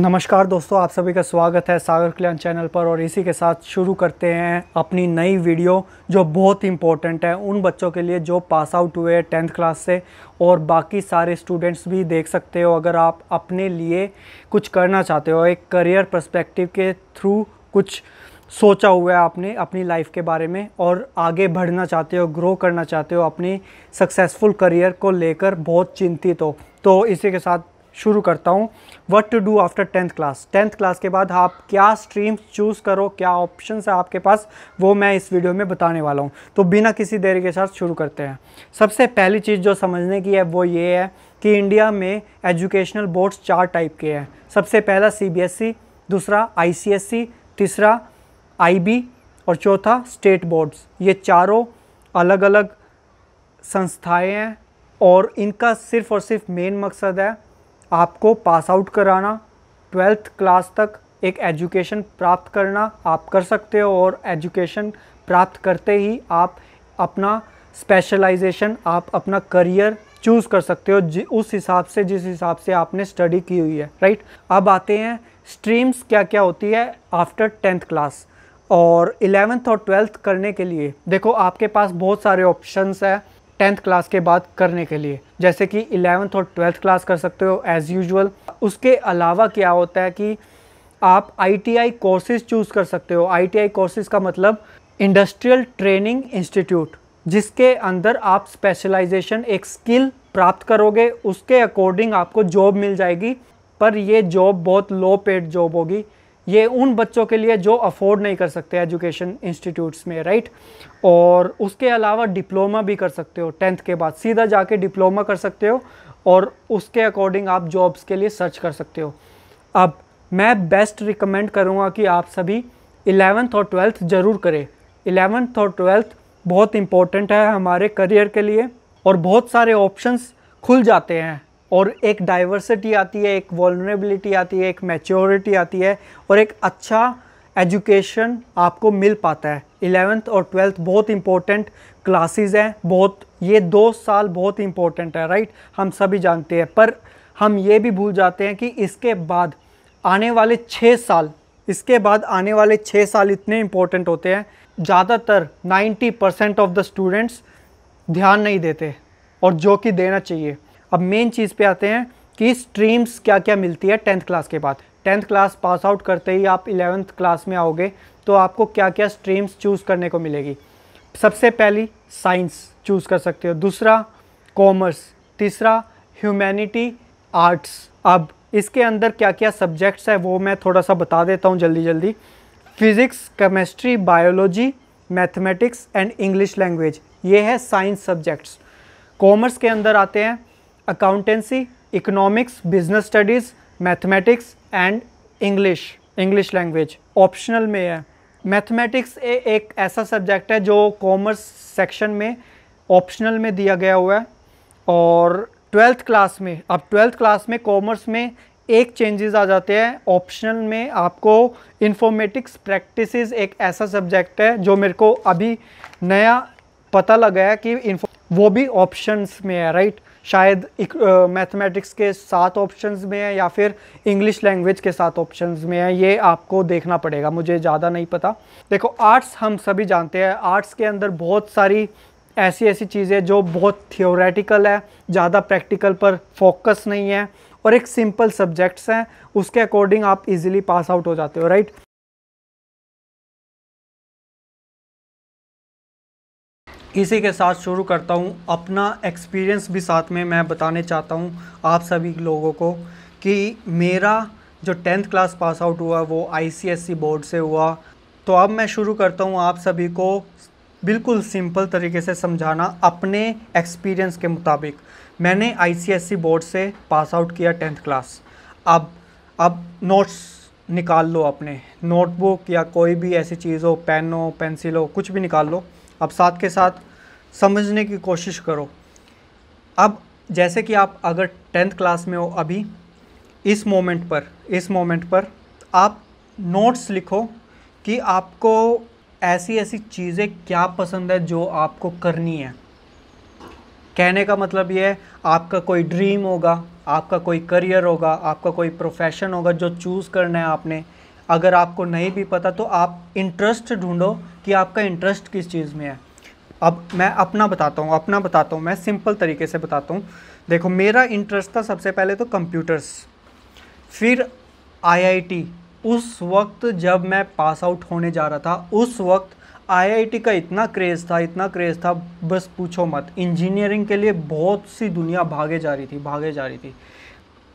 नमस्कार दोस्तों आप सभी का स्वागत है सागर कल्याण चैनल पर और इसी के साथ शुरू करते हैं अपनी नई वीडियो जो बहुत इम्पोर्टेंट है उन बच्चों के लिए जो पास आउट हुए हैं टेंथ क्लास से और बाकी सारे स्टूडेंट्स भी देख सकते हो अगर आप अपने लिए कुछ करना चाहते हो एक करियर पर्सपेक्टिव के थ्रू कुछ सोचा हुआ है आपने अपनी लाइफ के बारे में और आगे बढ़ना चाहते हो ग्रो करना चाहते हो अपनी सक्सेसफुल करियर को लेकर बहुत चिंतित हो तो इसी के साथ शुरू करता हूँ what to do after tenth class tenth class के बाद आप क्या स्ट्रीम्स चूज़ करो क्या ऑप्शन है आपके पास वो मैं इस वीडियो में बताने वाला हूँ तो बिना किसी देरी के साथ शुरू करते हैं सबसे पहली चीज़ जो समझने की है वो ये है कि इंडिया में एजुकेशनल बोर्ड्स चार टाइप के हैं सबसे पहला सी e, दूसरा आई e, तीसरा आई और चौथा स्टेट बोर्ड्स ये चारों अलग अलग संस्थाएँ हैं और इनका सिर्फ़ और सिर्फ मेन मकसद है आपको पास आउट कराना ट्वेल्थ क्लास तक एक एजुकेशन प्राप्त करना आप कर सकते हो और एजुकेशन प्राप्त करते ही आप अपना स्पेशलाइजेशन आप अपना करियर चूज़ कर सकते हो उस हिसाब से जिस हिसाब से आपने स्टडी की हुई है राइट अब आते हैं स्ट्रीम्स क्या क्या होती है आफ्टर टेंथ क्लास और इलेवेंथ और ट्वेल्थ करने के लिए देखो आपके पास बहुत सारे ऑप्शंस हैं टेंथ क्लास के बाद करने के लिए जैसे कि इलेवंथ और ट्वेल्थ क्लास कर सकते हो एज़ यूजल उसके अलावा क्या होता है कि आप आई कोर्सेज चूज़ कर सकते हो आई कोर्सेज का मतलब इंडस्ट्रियल ट्रेनिंग इंस्टीट्यूट जिसके अंदर आप स्पेशलाइजेशन एक स्किल प्राप्त करोगे उसके अकॉर्डिंग आपको जॉब मिल जाएगी पर ये जॉब बहुत लो पेड जॉब होगी ये उन बच्चों के लिए जो अफोर्ड नहीं कर सकते एजुकेशन इंस्टीट्यूट्स में राइट और उसके अलावा डिप्लोमा भी कर सकते हो टेंथ के बाद सीधा जाके डिप्लोमा कर सकते हो और उसके अकॉर्डिंग आप जॉब्स के लिए सर्च कर सकते हो अब मैं बेस्ट रिकमेंड करूँगा कि आप सभी इलेवेंथ और ट्वेल्थ ज़रूर करें इलेवेंथ और ट्वेल्थ बहुत इंपॉर्टेंट है हमारे करियर के लिए और बहुत सारे ऑप्शंस खुल जाते हैं और एक डाइवर्सिटी आती है एक वॉलरेबिलिटी आती है एक मैच्योरिटी आती है और एक अच्छा एजुकेशन आपको मिल पाता है इलेवेंथ और ट्वेल्थ बहुत इम्पोर्टेंट क्लासेस हैं बहुत ये दो साल बहुत इम्पोर्टेंट है राइट हम सभी जानते हैं पर हम ये भी भूल जाते हैं कि इसके बाद आने वाले छः साल इसके बाद आने वाले छः साल इतने इम्पोर्टेंट होते हैं ज़्यादातर 90 परसेंट ऑफ द स्टूडेंट्स ध्यान नहीं देते और जो कि देना चाहिए अब मेन चीज़ पे आते हैं कि स्ट्रीम्स क्या क्या मिलती है टेंथ क्लास के बाद टेंथ क्लास पास आउट करते ही आप इलेवेंथ क्लास में आओगे तो आपको क्या क्या स्ट्रीम्स चूज़ करने को मिलेगी सबसे पहली साइंस चूज़ कर सकते हो दूसरा कॉमर्स तीसरा ह्यूमैनिटी आर्ट्स अब इसके अंदर क्या क्या सब्जेक्ट्स है वो मैं थोड़ा सा बता देता हूँ जल्दी जल्दी physics chemistry biology mathematics and English language ये है साइंस सब्जेक्ट्स कॉमर्स के अंदर आते हैं accountancy economics business studies mathematics and English English language optional में है मैथमेटिक्स एक ऐसा सब्जेक्ट है जो कॉमर्स सेक्शन में ऑप्शनल में दिया गया हुआ है और ट्वेल्थ क्लास में अब ट्वेल्थ क्लास में कॉमर्स में एक चेंजेस आ जाते हैं ऑप्शनल में आपको इन्फॉर्मेटिक्स प्रैक्टिस एक ऐसा सब्जेक्ट है जो मेरे को अभी नया पता लगा है कि वो भी ऑप्शंस में है राइट शायद मैथमेटिक्स के सात ऑप्शंस में है या फिर इंग्लिश लैंग्वेज के सात ऑप्शंस में है ये आपको देखना पड़ेगा मुझे ज़्यादा नहीं पता देखो आर्ट्स हम सभी जानते हैं आर्ट्स के अंदर बहुत सारी ऐसी ऐसी चीज़ें जो बहुत थियोरेटिकल है ज़्यादा प्रैक्टिकल पर फोकस नहीं है और एक सिंपल सब्जेक्ट्स हैं उसके अकॉर्डिंग आप इजीली पास आउट हो जाते हो राइट इसी के साथ शुरू करता हूँ अपना एक्सपीरियंस भी साथ में मैं बताने चाहता हूँ आप सभी लोगों को कि मेरा जो टेंथ क्लास पास आउट हुआ वो आईसीएससी बोर्ड से हुआ तो अब मैं शुरू करता हूँ आप सभी को बिल्कुल सिंपल तरीके से समझाना अपने एक्सपीरियंस के मुताबिक मैंने आईसीएससी बोर्ड से पास आउट किया टेंथ क्लास अब अब नोट्स निकाल लो अपने नोटबुक या कोई भी ऐसी चीज़ हो पेन हो पेंसिल हो कुछ भी निकाल लो अब साथ के साथ समझने की कोशिश करो अब जैसे कि आप अगर टेंथ क्लास में हो अभी इस मोमेंट पर इस मोमेंट पर आप नोट्स लिखो कि आपको ऐसी ऐसी चीज़ें क्या पसंद है जो आपको करनी है कहने का मतलब ये है आपका कोई ड्रीम होगा आपका कोई करियर होगा आपका कोई प्रोफेशन होगा जो चूज़ करना है आपने अगर आपको नहीं भी पता तो आप इंटरेस्ट ढूंढो कि आपका इंटरेस्ट किस चीज़ में है अब मैं अपना बताता हूँ अपना बताता हूँ मैं सिंपल तरीके से बताता हूँ देखो मेरा इंटरेस्ट था सबसे पहले तो कंप्यूटर्स फिर आईआईटी उस वक्त जब मैं पास आउट होने जा रहा था उस वक्त आईआईटी का इतना क्रेज़ था इतना क्रेज़ था बस पूछो मत इंजीनियरिंग के लिए बहुत सी दुनिया भागे जा रही थी भागे जा रही थी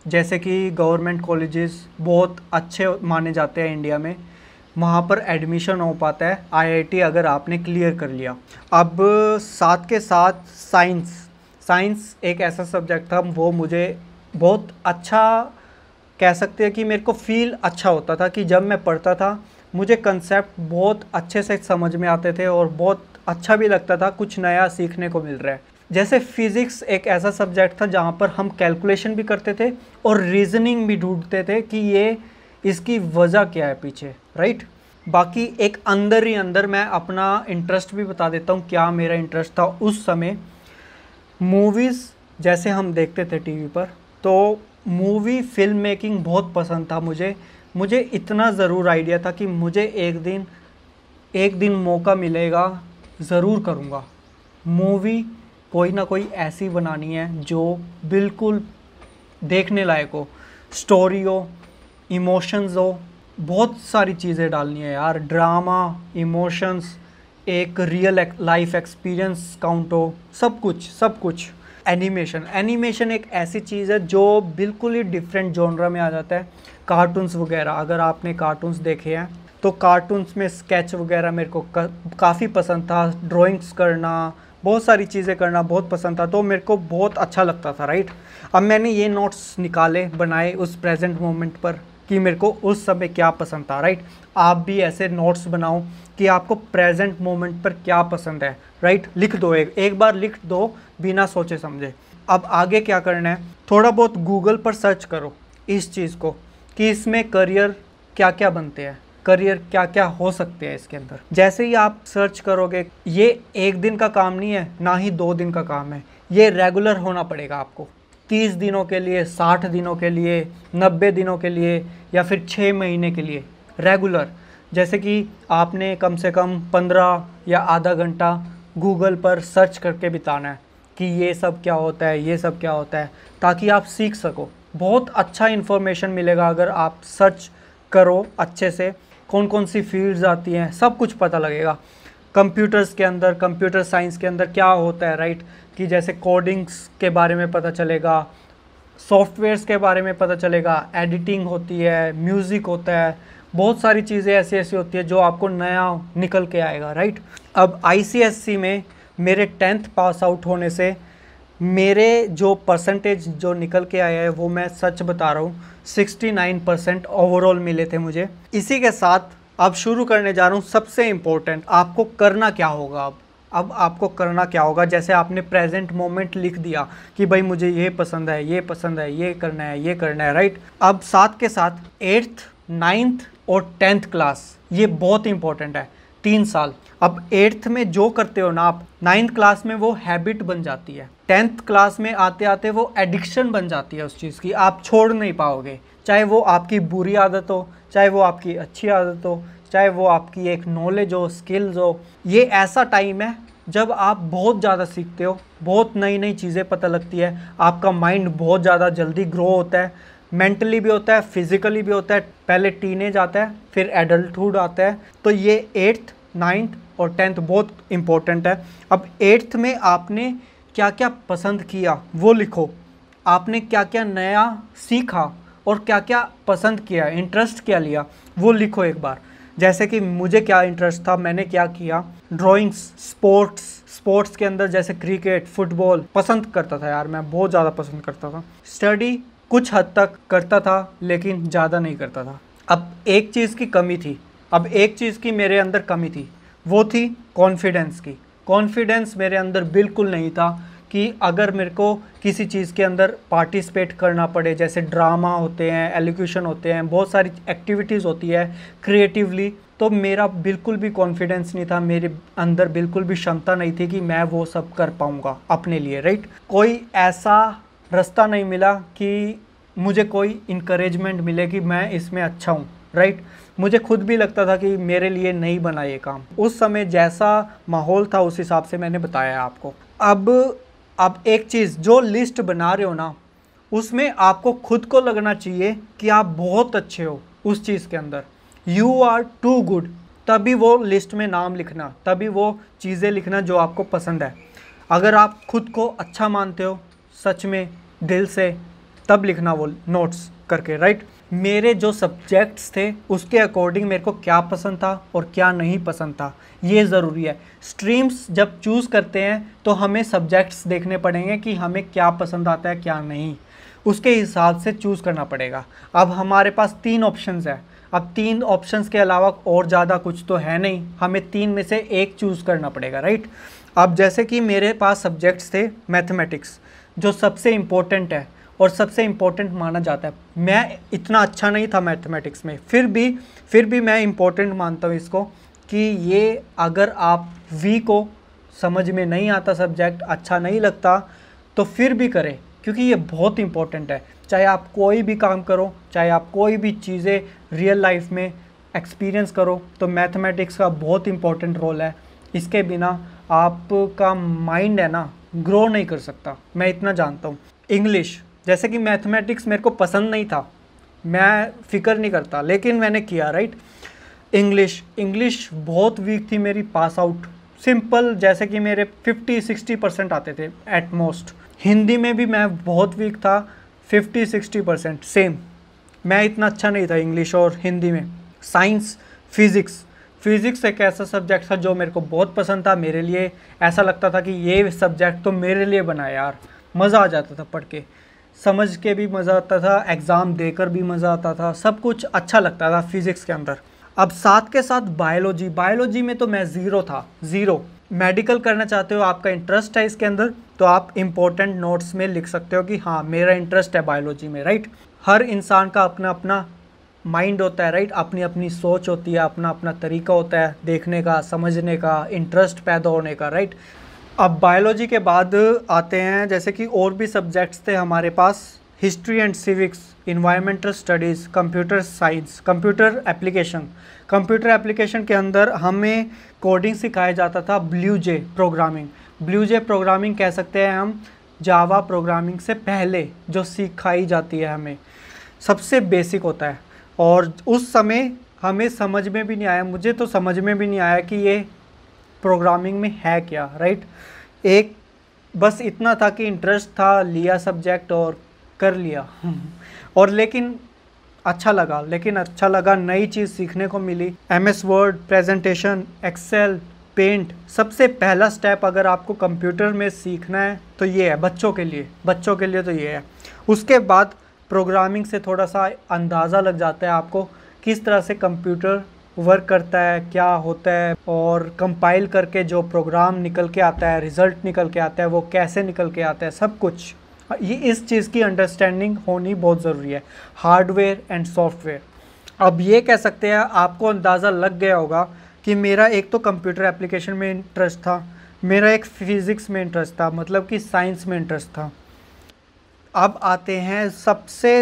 जैसे कि गवर्नमेंट कॉलेजेस बहुत अच्छे माने जाते हैं इंडिया में वहाँ पर एडमिशन हो पाता है आईआईटी अगर आपने क्लियर कर लिया अब साथ के साथ साइंस साइंस एक ऐसा सब्जेक्ट था वो मुझे बहुत अच्छा कह सकते हैं कि मेरे को फील अच्छा होता था कि जब मैं पढ़ता था मुझे कंसेप्ट बहुत अच्छे से समझ में आते थे और बहुत अच्छा भी लगता था कुछ नया सीखने को मिल रहा है जैसे फिज़िक्स एक ऐसा सब्जेक्ट था जहाँ पर हम कैलकुलेशन भी करते थे और रीजनिंग भी ढूंढते थे कि ये इसकी वजह क्या है पीछे राइट बाकी एक अंदर ही अंदर मैं अपना इंटरेस्ट भी बता देता हूँ क्या मेरा इंटरेस्ट था उस समय मूवीज़ जैसे हम देखते थे टीवी पर तो मूवी फिल्म मेकिंग बहुत पसंद था मुझे मुझे इतना ज़रूर आइडिया था कि मुझे एक दिन एक दिन मौका मिलेगा ज़रूर करूँगा मूवी कोई ना कोई ऐसी बनानी है जो बिल्कुल देखने लायक हो स्टोरी हो इमोशंस हो बहुत सारी चीज़ें डालनी है यार ड्रामा इमोशंस एक रियल लाइफ एक्सपीरियंस काउंट हो सब कुछ सब कुछ एनिमेशन एनिमेशन एक ऐसी चीज़ है जो बिल्कुल ही डिफरेंट जॉनरा में आ जाता है कार्टून्स वगैरह अगर आपने कार्टून्स देखे हैं तो कार्टून्स में स्केच वगैरह मेरे को काफ़ी पसंद था ड्राइंग्स करना बहुत सारी चीज़ें करना बहुत पसंद था तो मेरे को बहुत अच्छा लगता था राइट अब मैंने ये नोट्स निकाले बनाए उस प्रेजेंट मोमेंट पर कि मेरे को उस समय क्या पसंद था राइट आप भी ऐसे नोट्स बनाओ कि आपको प्रेजेंट मोमेंट पर क्या पसंद है राइट लिख दो एक एक बार लिख दो बिना सोचे समझे अब आगे क्या करना है थोड़ा बहुत गूगल पर सर्च करो इस चीज़ को कि इसमें करियर क्या क्या बनते हैं करियर क्या क्या हो सकते हैं इसके अंदर जैसे ही आप सर्च करोगे ये एक दिन का काम नहीं है ना ही दो दिन का काम है ये रेगुलर होना पड़ेगा आपको तीस दिनों के लिए साठ दिनों के लिए नब्बे दिनों के लिए या फिर छः महीने के लिए रेगुलर जैसे कि आपने कम से कम पंद्रह या आधा घंटा गूगल पर सर्च करके बिताना है कि ये सब क्या होता है ये सब क्या होता है ताकि आप सीख सको बहुत अच्छा इन्फॉर्मेशन मिलेगा अगर आप सर्च करो अच्छे से कौन कौन सी फील्ड्स आती हैं सब कुछ पता लगेगा कंप्यूटर्स के अंदर कंप्यूटर साइंस के अंदर क्या होता है राइट कि जैसे कोडिंग्स के बारे में पता चलेगा सॉफ्टवेयर्स के बारे में पता चलेगा एडिटिंग होती है म्यूज़िक होता है बहुत सारी चीज़ें ऐसी ऐसी होती है जो आपको नया निकल के आएगा राइट अब आई में मेरे टेंथ पास आउट होने से मेरे जो परसेंटेज जो निकल के आया है वो मैं सच बता रहा हूँ 69 परसेंट ओवरऑल मिले थे मुझे इसी के साथ अब शुरू करने जा रहा हूँ सबसे इम्पोर्टेंट आपको करना क्या होगा अब अब आपको करना क्या होगा जैसे आपने प्रेजेंट मोमेंट लिख दिया कि भाई मुझे ये पसंद है ये पसंद है ये करना है ये करना है राइट अब साथ के साथ एट्थ नाइन्थ और टेंथ क्लास ये बहुत इंपॉर्टेंट है तीन साल अब एट्थ में जो करते हो ना आप नाइन्थ क्लास में वो हैबिट बन जाती है टेंथ क्लास में आते आते वो एडिक्शन बन जाती है उस चीज़ की आप छोड़ नहीं पाओगे चाहे वो आपकी बुरी आदत हो चाहे वो आपकी अच्छी आदत हो चाहे वो आपकी एक नॉलेज हो स्किल्स हो ये ऐसा टाइम है जब आप बहुत ज़्यादा सीखते हो बहुत नई नई चीज़ें पता लगती है आपका माइंड बहुत ज़्यादा जल्दी ग्रो होता है मेंटली भी होता है फिजिकली भी होता है पहले टीनेज आता है फिर एडल्टहुड आता है तो ये एट्थ नाइन्थ और टेंथ बहुत इंपॉर्टेंट है अब एट्थ में आपने क्या क्या पसंद किया वो लिखो आपने क्या क्या नया सीखा और क्या क्या पसंद किया इंटरेस्ट क्या लिया वो लिखो एक बार जैसे कि मुझे क्या इंटरेस्ट था मैंने क्या किया ड्राइंग्स स्पोर्ट्स स्पोर्ट्स के अंदर जैसे क्रिकेट फुटबॉल पसंद करता था यार मैं बहुत ज़्यादा पसंद करता था स्टडी कुछ हद तक करता था लेकिन ज़्यादा नहीं करता था अब एक चीज़ की कमी थी अब एक चीज़ की मेरे अंदर कमी थी वो थी कॉन्फिडेंस की कॉन्फिडेंस मेरे अंदर बिल्कुल नहीं था कि अगर मेरे को किसी चीज़ के अंदर पार्टिसिपेट करना पड़े जैसे ड्रामा होते हैं एलिक्यूशन होते हैं बहुत सारी एक्टिविटीज़ होती है क्रिएटिवली तो मेरा बिल्कुल भी कॉन्फिडेंस नहीं था मेरे अंदर बिल्कुल भी क्षमता नहीं थी कि मैं वो सब कर पाऊँगा अपने लिए राइट कोई ऐसा रास्ता नहीं मिला कि मुझे कोई इनक्रेजमेंट मिले कि मैं इसमें अच्छा हूँ राइट मुझे खुद भी लगता था कि मेरे लिए नहीं बना ये काम उस समय जैसा माहौल था उस हिसाब से मैंने बताया आपको अब आप एक चीज़ जो लिस्ट बना रहे हो ना उसमें आपको खुद को लगना चाहिए कि आप बहुत अच्छे हो उस चीज़ के अंदर यू आर टू गुड तभी वो लिस्ट में नाम लिखना तभी वो चीज़ें लिखना जो आपको पसंद है अगर आप खुद को अच्छा मानते हो सच में दिल से तब लिखना वो नोट्स करके राइट मेरे जो सब्जेक्ट्स थे उसके अकॉर्डिंग मेरे को क्या पसंद था और क्या नहीं पसंद था ये ज़रूरी है स्ट्रीम्स जब चूज़ करते हैं तो हमें सब्जेक्ट्स देखने पड़ेंगे कि हमें क्या पसंद आता है क्या नहीं उसके हिसाब से चूज़ करना पड़ेगा अब हमारे पास तीन ऑप्शंस हैं अब तीन ऑप्शंस के अलावा और ज़्यादा कुछ तो है नहीं हमें तीन में से एक चूज़ करना पड़ेगा राइट अब जैसे कि मेरे पास सब्जेक्ट्स थे मैथमेटिक्स जो सबसे इम्पोर्टेंट है और सबसे इम्पोर्टेंट माना जाता है मैं इतना अच्छा नहीं था मैथमेटिक्स में फिर भी फिर भी मैं इम्पोर्टेंट मानता हूँ इसको कि ये अगर आप वी को समझ में नहीं आता सब्जेक्ट अच्छा नहीं लगता तो फिर भी करें क्योंकि ये बहुत इम्पोर्टेंट है चाहे आप कोई भी काम करो चाहे आप कोई भी चीज़ें रियल लाइफ में एक्सपीरियंस करो तो मैथमेटिक्स का बहुत इम्पोर्टेंट रोल है इसके बिना आपका माइंड है ना ग्रो नहीं कर सकता मैं इतना जानता हूँ इंग्लिश जैसे कि मैथमेटिक्स मेरे को पसंद नहीं था मैं फ़िक्र नहीं करता लेकिन मैंने किया राइट इंग्लिश इंग्लिश बहुत वीक थी मेरी पास आउट सिंपल जैसे कि मेरे 50-60 परसेंट आते थे एट मोस्ट हिंदी में भी मैं बहुत वीक था 50-60 परसेंट सेम मैं इतना अच्छा नहीं था इंग्लिश और हिंदी में साइंस फिज़िक्स फिज़िक्स एक ऐसा सब्जेक्ट था जो मेरे को बहुत पसंद था मेरे लिए ऐसा लगता था कि ये सब्जेक्ट तो मेरे लिए बना यार मज़ा आ जाता था पढ़ के समझ के भी मज़ा आता था एग्ज़ाम देकर भी मज़ा आता था सब कुछ अच्छा लगता था फिज़िक्स के अंदर अब साथ के साथ बायोलॉजी बायोलॉजी में तो मैं ज़ीरो था ज़ीरो मेडिकल करना चाहते हो आपका इंटरेस्ट है इसके अंदर तो आप इम्पोर्टेंट नोट्स में लिख सकते हो कि हाँ मेरा इंटरेस्ट है बायोलॉजी में राइट हर इंसान का अपना अपना माइंड होता है राइट अपनी अपनी सोच होती है अपना अपना तरीका होता है देखने का समझने का इंटरेस्ट पैदा होने का राइट अब बायोलॉजी के बाद आते हैं जैसे कि और भी सब्जेक्ट्स थे हमारे पास history and civics environmental studies computer science computer application computer application के अंदर हमें कोडिंग सिखाया जाता था blue J programming blue J programming कह सकते हैं हम जावा प्रोग्रामिंग से पहले जो सिखाई जाती है हमें सबसे बेसिक होता है और उस समय हमें समझ में भी नहीं आया मुझे तो समझ में भी नहीं आया कि ये प्रोग्रामिंग में है क्या राइट एक बस इतना था कि इंटरेस्ट था लिया सब्जेक्ट और कर लिया और लेकिन अच्छा लगा लेकिन अच्छा लगा नई चीज़ सीखने को मिली M S word presentation Excel Paint सबसे पहला स्टेप अगर आपको कंप्यूटर में सीखना है तो ये है बच्चों के लिए बच्चों के लिए तो ये है उसके बाद प्रोग्रामिंग से थोड़ा सा अंदाज़ा लग जाता है आपको किस तरह से कंप्यूटर वर्क करता है क्या होता है और कंपाइल करके जो प्रोग्राम निकल के आता है रिज़ल्ट निकल के आता है वो कैसे निकल के आता है सब कुछ ये इस चीज़ की अंडरस्टैंडिंग होनी बहुत ज़रूरी है हार्डवेयर एंड सॉफ्टवेयर अब ये कह सकते हैं आपको अंदाज़ा लग गया होगा कि मेरा एक तो कंप्यूटर एप्लीकेशन में इंटरेस्ट था मेरा एक फिज़िक्स में इंटरेस्ट था मतलब कि साइंस में इंटरेस्ट था अब आते हैं सबसे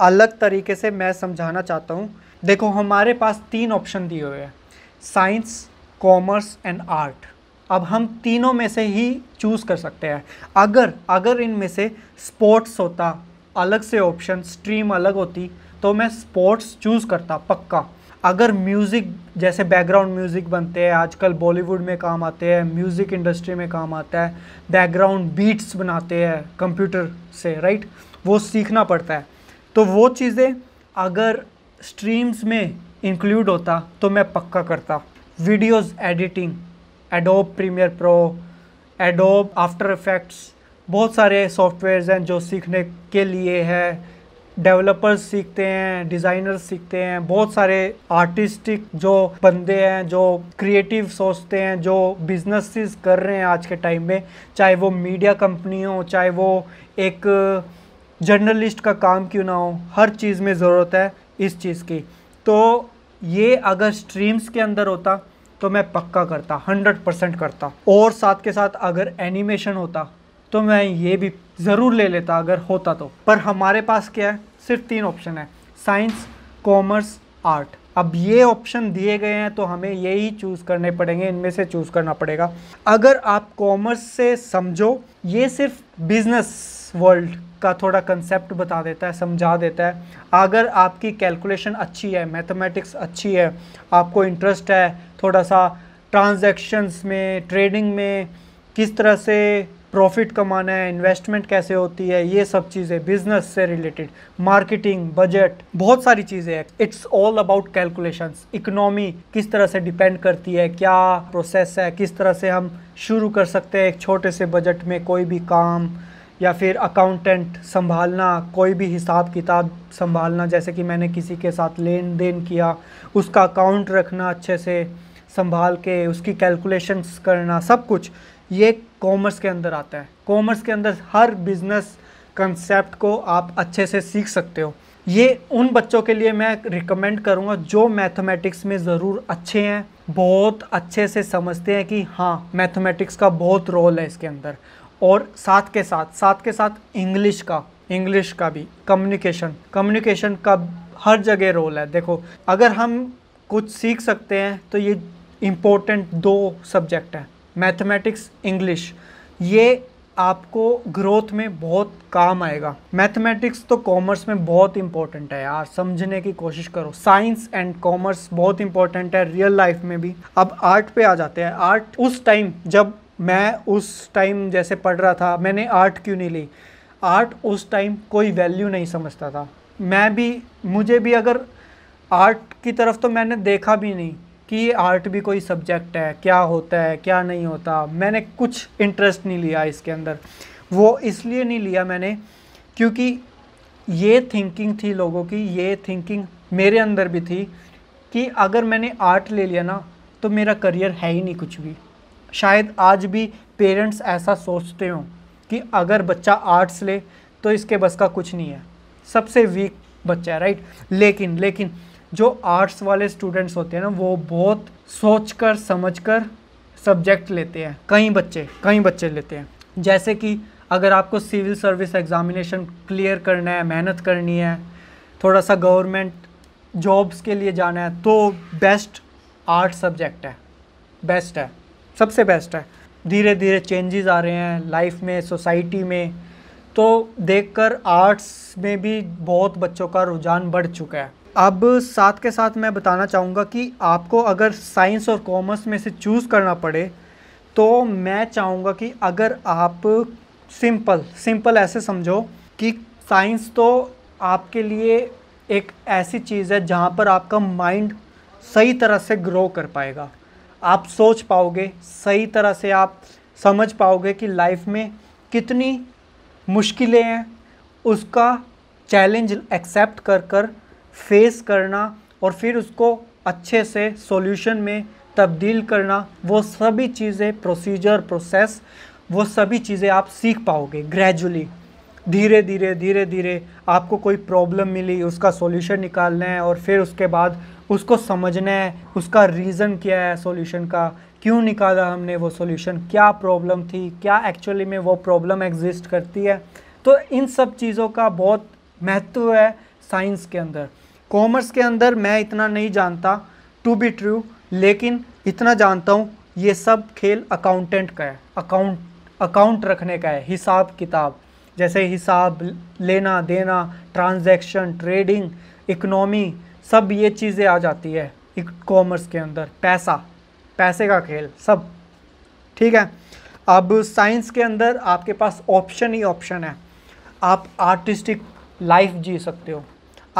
अलग तरीके से मैं समझाना चाहता हूँ देखो हमारे पास तीन ऑप्शन दिए हुए हैं साइंस कॉमर्स एंड आर्ट अब हम तीनों में से ही चूज़ कर सकते हैं अगर अगर इनमें से स्पोर्ट्स होता अलग से ऑप्शन स्ट्रीम अलग होती तो मैं स्पोर्ट्स चूज़ करता पक्का अगर म्यूज़िक जैसे बैकग्राउंड म्यूज़िक बनते हैं आजकल बॉलीवुड में काम आते हैं म्यूज़िक इंडस्ट्री में काम आता है बैकग्राउंड बीट्स बनाते हैं कंप्यूटर से राइट वो सीखना पड़ता है तो वो चीज़ें अगर स्ट्रीम्स में इंक्लूड होता तो मैं पक्का करता videos editing Adobe Premiere Pro Adobe After Effects बहुत सारे सॉफ्टवेयर्स हैं जो सीखने के लिए है डेवलपर्स सीखते हैं डिज़ाइनर्स सीखते हैं बहुत सारे आर्टिस्टिक जो बंदे हैं जो क्रिएटिव सोचते हैं जो बिजनेसेस कर रहे हैं आज के टाइम में चाहे वो मीडिया कंपनी हो चाहे वो एक जर्नलिस्ट का काम क्यों ना हो हर चीज़ में ज़रूरत है इस चीज़ की तो ये अगर स्ट्रीम्स के अंदर होता तो मैं पक्का करता 100 परसेंट करता और साथ के साथ अगर एनिमेशन होता तो मैं ये भी ज़रूर ले लेता अगर होता तो पर हमारे पास क्या है सिर्फ तीन ऑप्शन है साइंस कॉमर्स आर्ट अब ये ऑप्शन दिए गए हैं तो हमें यही चूज़ करने पड़ेंगे इनमें से चूज़ करना पड़ेगा अगर आप कॉमर्स से समझो ये सिर्फ बिजनेस वर्ल्ड का थोड़ा कंसेप्ट बता देता है समझा देता है अगर आपकी कैलकुलेशन अच्छी है मैथमेटिक्स अच्छी है आपको इंटरेस्ट है थोड़ा सा ट्रांजैक्शंस में ट्रेडिंग में किस तरह से प्रॉफिट कमाना है इन्वेस्टमेंट कैसे होती है ये सब चीज़ें बिजनेस से रिलेटेड मार्केटिंग बजट बहुत सारी चीज़ें हैं it's all about calculations economy किस तरह से डिपेंड करती है क्या प्रोसेस है किस तरह से हम शुरू कर सकते हैं एक छोटे से बजट में कोई भी काम या फिर अकाउंटेंट संभालना कोई भी हिसाब किताब संभालना जैसे कि मैंने किसी के साथ लेन देन किया उसका अकाउंट रखना अच्छे से संभाल के उसकी कैलकुलेशंस करना सब कुछ ये कॉमर्स के अंदर आता है कॉमर्स के अंदर हर बिजनेस कंसेप्ट को आप अच्छे से सीख सकते हो ये उन बच्चों के लिए मैं रिकमेंड करूँगा जो मैथमेटिक्स में ज़रूर अच्छे हैं बहुत अच्छे से समझते हैं कि हाँ मैथमेटिक्स का बहुत रोल है इसके अंदर और साथ के साथ साथ के साथ इंग्लिश का इंग्लिश का भी कम्युनिकेशन कम्युनिकेशन का हर जगह रोल है देखो अगर हम कुछ सीख सकते हैं तो ये इम्पोर्टेंट दो सब्जेक्ट हैं मैथमेटिक्स इंग्लिश ये आपको ग्रोथ में बहुत काम आएगा मैथमेटिक्स तो कॉमर्स में बहुत इंपॉर्टेंट है यार समझने की कोशिश करो साइंस एंड कॉमर्स बहुत इंपॉर्टेंट है रियल लाइफ में भी अब आर्ट पे आ जाते हैं आर्ट उस टाइम जब मैं उस टाइम जैसे पढ़ रहा था मैंने आर्ट क्यों नहीं ली आर्ट उस टाइम कोई वैल्यू नहीं समझता था मैं भी मुझे भी अगर आर्ट की तरफ तो मैंने देखा भी नहीं कि ये आर्ट भी कोई सब्जेक्ट है क्या होता है क्या नहीं होता मैंने कुछ इंटरेस्ट नहीं लिया इसके अंदर वो इसलिए नहीं लिया मैंने क्योंकि ये थिंकिंग थी लोगों की ये थिंकिंग मेरे अंदर भी थी कि अगर मैंने आर्ट ले लिया ना तो मेरा करियर है ही नहीं कुछ भी शायद आज भी पेरेंट्स ऐसा सोचते हों कि अगर बच्चा आर्ट्स ले तो इसके बस का कुछ नहीं है सबसे वीक बच्चा है राइट लेकिन लेकिन जो आर्ट्स वाले स्टूडेंट्स होते हैं ना वो बहुत सोच कर समझ कर सब्जेक्ट लेते हैं कई बच्चे कई बच्चे लेते हैं जैसे कि अगर आपको सिविल सर्विस एग्ज़ामिनेशन क्लियर करना है मेहनत करनी है थोड़ा सा गवर्नमेंट जॉब्स के लिए जाना है तो बेस्ट आर्ट सब्जेक्ट है बेस्ट है सबसे बेस्ट है धीरे धीरे चेंजेस आ रहे हैं लाइफ में सोसाइटी में तो देखकर आर्ट्स में भी बहुत बच्चों का रुझान बढ़ चुका है अब साथ के साथ मैं बताना चाहूँगा कि आपको अगर साइंस और कॉमर्स में से चूज़ करना पड़े तो मैं चाहूँगा कि अगर आप सिंपल सिंपल ऐसे समझो कि साइंस तो आपके लिए एक ऐसी चीज़ है जहाँ पर आपका माइंड सही तरह से ग्रो कर पाएगा आप सोच पाओगे सही तरह से आप समझ पाओगे कि लाइफ में कितनी मुश्किलें हैं उसका चैलेंज एक्सेप्ट कर कर फेस करना और फिर उसको अच्छे से सॉल्यूशन में तब्दील करना वो सभी चीज़ें प्रोसीजर प्रोसेस वो सभी चीज़ें आप सीख पाओगे ग्रेजुअली धीरे धीरे धीरे धीरे आपको कोई प्रॉब्लम मिली उसका सॉल्यूशन निकालना है और फिर उसके बाद उसको समझना है उसका रीज़न क्या है सॉल्यूशन का क्यों निकाला हमने वो सॉल्यूशन क्या प्रॉब्लम थी क्या एक्चुअली में वो प्रॉब्लम एग्जिस्ट करती है तो इन सब चीज़ों का बहुत महत्व है साइंस के अंदर कॉमर्स के अंदर मैं इतना नहीं जानता टू बी ट्रू लेकिन इतना जानता हूँ ये सब खेल अकाउंटेंट का है अकाउंट अकाउंट रखने का है हिसाब किताब जैसे हिसाब लेना देना ट्रांजैक्शन ट्रेडिंग इकनॉमी सब ये चीज़ें आ जाती है कॉमर्स के अंदर पैसा पैसे का खेल सब ठीक है अब साइंस के अंदर आपके पास ऑप्शन ही ऑप्शन है आप आर्टिस्टिक लाइफ जी सकते हो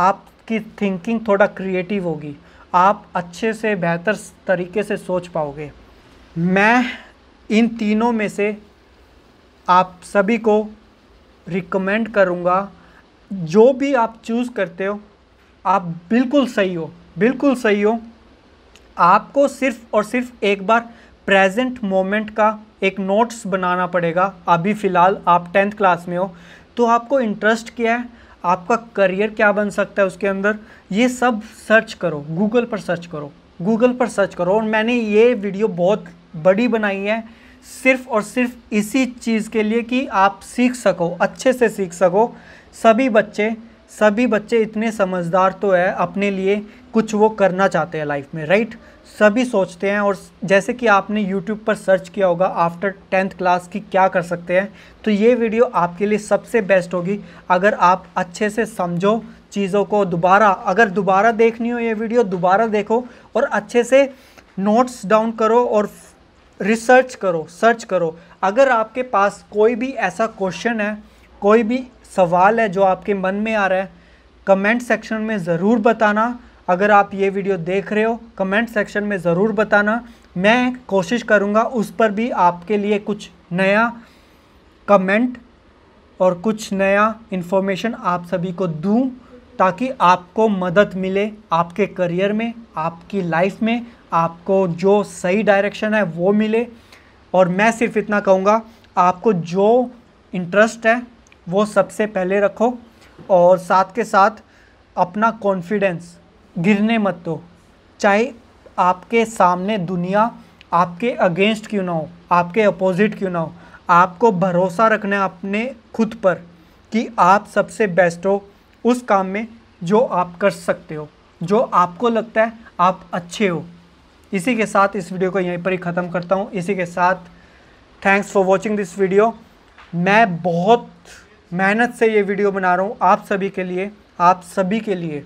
आपकी थिंकिंग थोड़ा क्रिएटिव होगी आप अच्छे से बेहतर तरीके से सोच पाओगे मैं इन तीनों में से आप सभी को रिकमेंड करूँगा जो भी आप चूज़ करते हो आप बिल्कुल सही हो बिल्कुल सही हो आपको सिर्फ और सिर्फ एक बार प्रेजेंट मोमेंट का एक नोट्स बनाना पड़ेगा अभी फ़िलहाल आप टेंथ क्लास में हो तो आपको इंटरेस्ट क्या है आपका करियर क्या बन सकता है उसके अंदर ये सब सर्च करो गूगल पर सर्च करो गूगल पर सर्च करो और मैंने ये वीडियो बहुत बड़ी बनाई है सिर्फ और सिर्फ इसी चीज़ के लिए कि आप सीख सको अच्छे से सीख सको सभी बच्चे सभी बच्चे इतने समझदार तो है अपने लिए कुछ वो करना चाहते हैं लाइफ में राइट सभी सोचते हैं और जैसे कि आपने यूट्यूब पर सर्च किया होगा आफ्टर टेंथ क्लास की क्या कर सकते हैं तो ये वीडियो आपके लिए सबसे बेस्ट होगी अगर आप अच्छे से समझो चीज़ों को दोबारा अगर दोबारा देखनी हो ये वीडियो दोबारा देखो और अच्छे से नोट्स डाउन करो और रिसर्च करो सर्च करो अगर आपके पास कोई भी ऐसा क्वेश्चन है कोई भी सवाल है जो आपके मन में आ रहा है कमेंट सेक्शन में ज़रूर बताना अगर आप ये वीडियो देख रहे हो कमेंट सेक्शन में ज़रूर बताना मैं कोशिश करूँगा उस पर भी आपके लिए कुछ नया कमेंट और कुछ नया इन्फॉर्मेशन आप सभी को दूँ ताकि आपको मदद मिले आपके करियर में आपकी लाइफ में आपको जो सही डायरेक्शन है वो मिले और मैं सिर्फ इतना कहूँगा आपको जो इंटरेस्ट है वो सबसे पहले रखो और साथ के साथ अपना कॉन्फिडेंस गिरने मत दो चाहे आपके सामने दुनिया आपके अगेंस्ट क्यों ना हो आपके अपोजिट क्यों ना हो आपको भरोसा रखना है अपने खुद पर कि आप सबसे बेस्ट हो उस काम में जो आप कर सकते हो जो आपको लगता है आप अच्छे हो इसी के साथ इस वीडियो को यहीं पर ही ख़त्म करता हूँ इसी के साथ thanks for watching this video मैं बहुत मेहनत से ये वीडियो बना रहा हूँ आप सभी के लिए आप सभी के लिए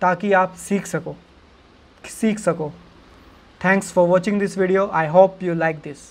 ताकि आप सीख सको सीख सको thanks for watching this video I hope you like this